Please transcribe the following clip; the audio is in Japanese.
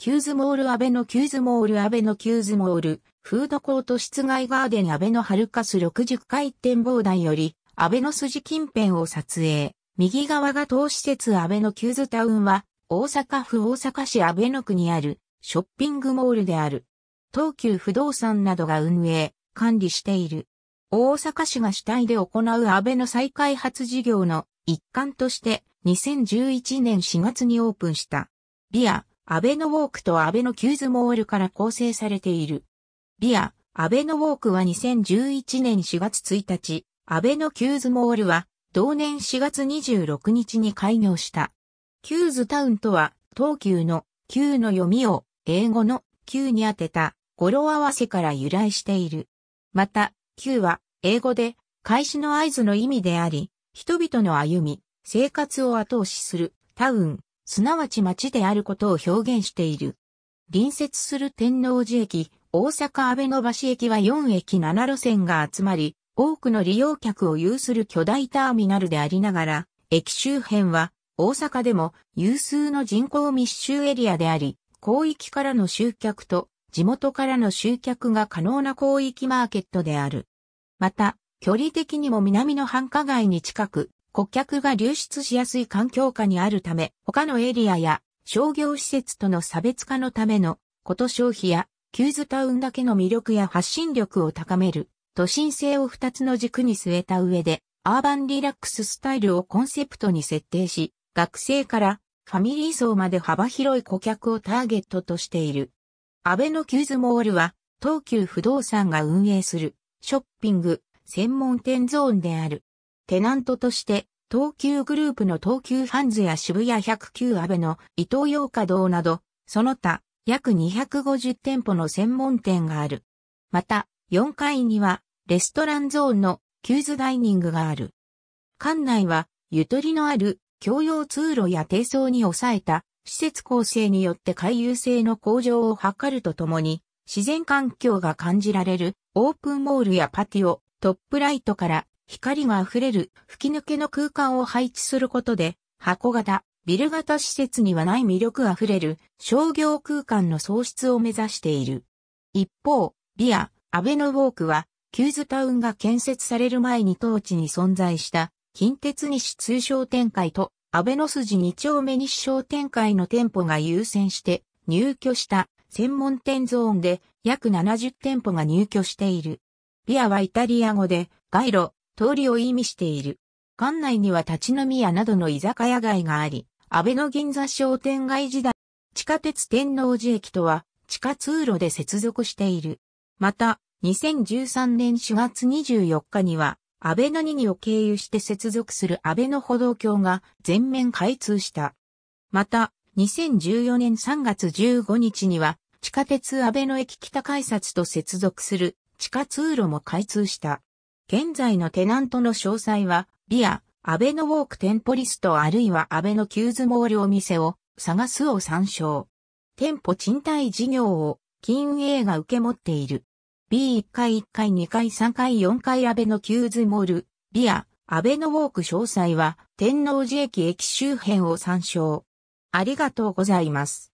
キューズモールアベのキューズモールアベのキューズモール、フードコート室外ガーデンアベのハルカス60回展望台より、アベの筋近辺を撮影。右側が当施設アベのキューズタウンは、大阪府大阪市アベノ区にあるショッピングモールである。東急不動産などが運営、管理している。大阪市が主体で行う安倍の再開発事業の一環として2011年4月にオープンした。ビア、アベノウォークとアベノキューズモールから構成されている。ビア、アベノウォークは2011年4月1日、アベノキューズモールは同年4月26日に開業した。キューズタウンとは、東急の、旧の読みを、英語の、旧に当てた、語呂合わせから由来している。また、旧は、英語で、開始の合図の意味であり、人々の歩み、生活を後押しする、タウン、すなわち町であることを表現している。隣接する天王寺駅、大阪安倍の橋駅は4駅7路線が集まり、多くの利用客を有する巨大ターミナルでありながら、駅周辺は大阪でも有数の人口密集エリアであり、広域からの集客と地元からの集客が可能な広域マーケットである。また、距離的にも南の繁華街に近く、顧客が流出しやすい環境下にあるため、他のエリアや商業施設との差別化のための、こと消費や、キューズタウンだけの魅力や発信力を高める、都心性を2つの軸に据えた上で、アーバンリラックススタイルをコンセプトに設定し、学生からファミリー層まで幅広い顧客をターゲットとしている。アベノキューズモールは、東急不動産が運営するショッピング専門店ゾーンである。テナントとして、東急グループの東急ハンズや渋谷109阿部の伊東洋華堂など、その他約250店舗の専門店がある。また、4階にはレストランゾーンのキューズダイニングがある。館内はゆとりのある共用通路や低層に抑えた施設構成によって回遊性の向上を図るとともに、自然環境が感じられるオープンモールやパティオ、トップライトから光が溢れる吹き抜けの空間を配置することで、箱型、ビル型施設にはない魅力あふれる商業空間の創出を目指している。一方、ビア、アベノウォークは、キューズタウンが建設される前に当地に存在した近鉄西通商店会とアベノ筋2丁目西商店会の店舗が優先して入居した専門店ゾーンで約70店舗が入居している。ビアはイタリア語で街路、通りを意味している。館内には立ち飲み屋などの居酒屋街があり、安倍の銀座商店街時代、地下鉄天王寺駅とは地下通路で接続している。また、2013年4月24日には、安倍の2を経由して接続する安倍の歩道橋が全面開通した。また、2014年3月15日には、地下鉄安倍の駅北改札と接続する地下通路も開通した。現在のテナントの詳細は、ビア、アベノウォーク店舗リストあるいはアベノキューズモールお店を探すを参照。店舗賃貸事業を金運営が受け持っている。B1 階1階2階3階4階アベノキューズモール、ビア、アベノウォーク詳細は天王寺駅駅周辺を参照。ありがとうございます。